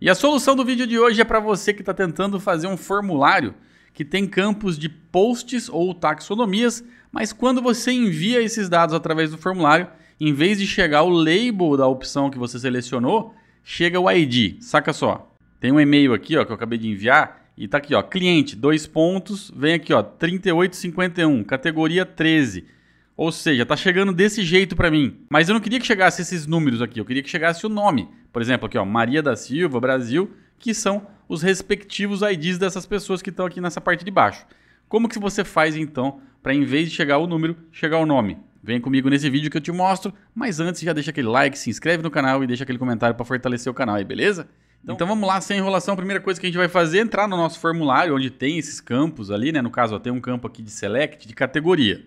E a solução do vídeo de hoje é para você que está tentando fazer um formulário que tem campos de posts ou taxonomias, mas quando você envia esses dados através do formulário, em vez de chegar o label da opção que você selecionou, chega o ID. Saca só. Tem um e-mail aqui ó, que eu acabei de enviar e tá aqui, ó, cliente, dois pontos, vem aqui, ó, 3851, categoria 13. Ou seja, tá chegando desse jeito para mim. Mas eu não queria que chegasse esses números aqui, eu queria que chegasse o nome. Por exemplo, aqui, ó, Maria da Silva, Brasil, que são os respectivos IDs dessas pessoas que estão aqui nessa parte de baixo. Como que você faz então para em vez de chegar o número, chegar o nome? Vem comigo nesse vídeo que eu te mostro, mas antes já deixa aquele like, se inscreve no canal e deixa aquele comentário para fortalecer o canal aí, beleza? Então, então, vamos lá, sem enrolação, a primeira coisa que a gente vai fazer é entrar no nosso formulário, onde tem esses campos ali, né? No caso, ó, tem um campo aqui de select, de categoria.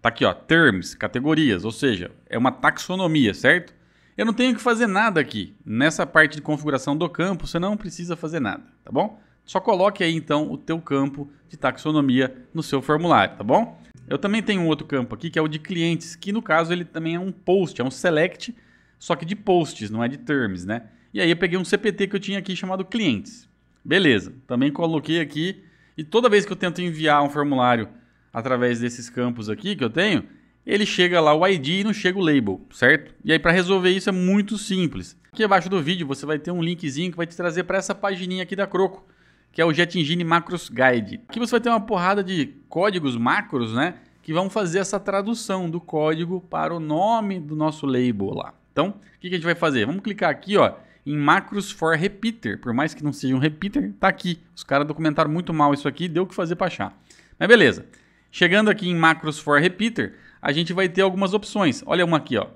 Tá aqui, ó, terms, categorias, ou seja, é uma taxonomia, certo? Eu não tenho que fazer nada aqui. Nessa parte de configuração do campo, você não precisa fazer nada, tá bom? Só coloque aí então o teu campo de taxonomia no seu formulário, tá bom? Eu também tenho um outro campo aqui que é o de clientes, que no caso ele também é um post, é um select, só que de posts, não é de terms, né? E aí eu peguei um CPT que eu tinha aqui chamado clientes. Beleza, também coloquei aqui e toda vez que eu tento enviar um formulário através desses campos aqui que eu tenho, ele chega lá o ID e não chega o label, certo? E aí para resolver isso é muito simples. Aqui abaixo do vídeo você vai ter um linkzinho que vai te trazer para essa pagininha aqui da Croco, que é o Jet Engine Macros Guide. Aqui você vai ter uma porrada de códigos macros, né? Que vão fazer essa tradução do código para o nome do nosso label lá. Então, o que, a gente vai fazer? Vamos clicar aqui, ó, em macros for repeater. Por mais que não seja um repeater, tá aqui. Os caras documentaram muito mal isso aqui, deu o que fazer para achar. Mas beleza. Chegando aqui em macros for repeater, a gente vai ter algumas opções. Olha uma aqui, ó.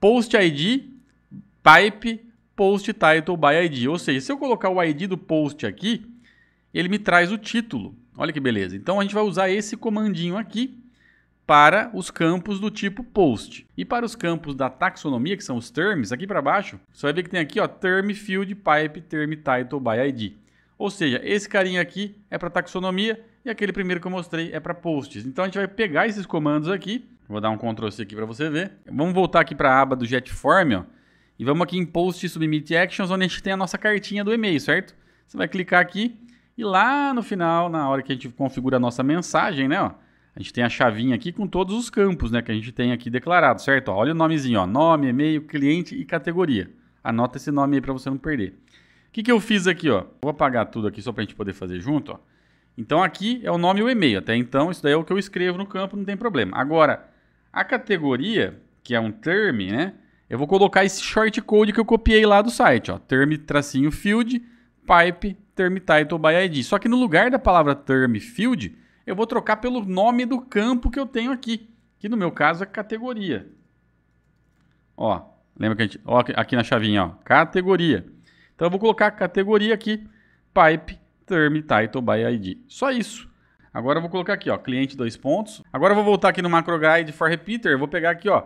Post ID, pipe, post title by ID. Ou seja, se eu colocar o ID do post aqui, ele me traz o título. Olha que beleza. Então a gente vai usar esse comandinho aqui para os campos do tipo post. E para os campos da taxonomia, que são os terms, aqui para baixo, você vai ver que tem aqui, ó, term field pipe term title by ID. Ou seja, esse carinha aqui é para taxonomia e aquele primeiro que eu mostrei é para posts. Então a gente vai pegar esses comandos aqui. Vou dar um Ctrl C aqui para você ver. Vamos voltar aqui para a aba do JetForm, ó. E vamos aqui em Post Submit Actions, onde a gente tem a nossa cartinha do e-mail, certo? Você vai clicar aqui e lá no final, na hora que a gente configura a nossa mensagem, né, ó, a gente tem a chavinha aqui com todos os campos, né, que a gente tem aqui declarado, certo? Ó, olha o nomezinho, ó, nome, e-mail, cliente e categoria. Anota esse nome aí para você não perder. O que, que eu fiz aqui, ó? Vou apagar tudo aqui só para a gente poder fazer junto, ó. Então aqui é o nome e o e-mail. Até então, isso daí é o que eu escrevo no campo, não tem problema. Agora, a categoria, que é um term, né? Eu vou colocar esse shortcode que eu copiei lá do site, ó. Term tracinho field, pipe, term title by ID. Só que no lugar da palavra term field, eu vou trocar pelo nome do campo que eu tenho aqui, que no meu caso é categoria. Ó, lembra que a gente, ó, aqui na chavinha, ó, categoria. Então eu vou colocar a categoria aqui, pipe term title by ID. Só isso. Agora eu vou colocar aqui, ó, cliente dois pontos. Agora eu vou voltar aqui no macro guide for repeater, eu vou pegar aqui, ó,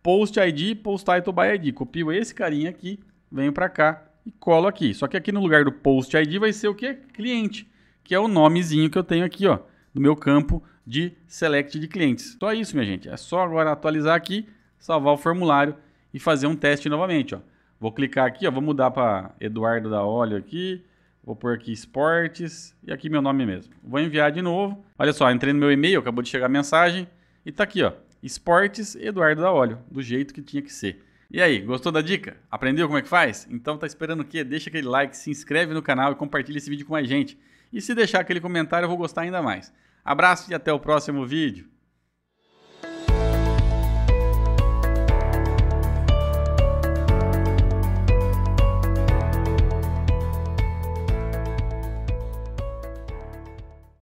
post ID, post title by ID. Copio esse carinha aqui, venho para cá e colo aqui. Só que aqui no lugar do post ID vai ser o que? Cliente, que é o nomezinho que eu tenho aqui, ó, no meu campo de select de clientes. Só isso, minha gente. É só agora atualizar aqui, salvar o formulário e fazer um teste novamente, ó. Vou clicar aqui, ó, vou mudar para Eduardo da Olho aqui. Vou pôr aqui esportes e aqui meu nome mesmo. Vou enviar de novo. Olha só, entrei no meu e-mail, acabou de chegar a mensagem. E tá aqui, ó. Esportes Eduardo da Olho, do jeito que tinha que ser. E aí, gostou da dica? Aprendeu como é que faz? Então tá esperando o quê? Deixa aquele like, se inscreve no canal e compartilha esse vídeo com a gente. E se deixar aquele comentário, eu vou gostar ainda mais. Abraço e até o próximo vídeo.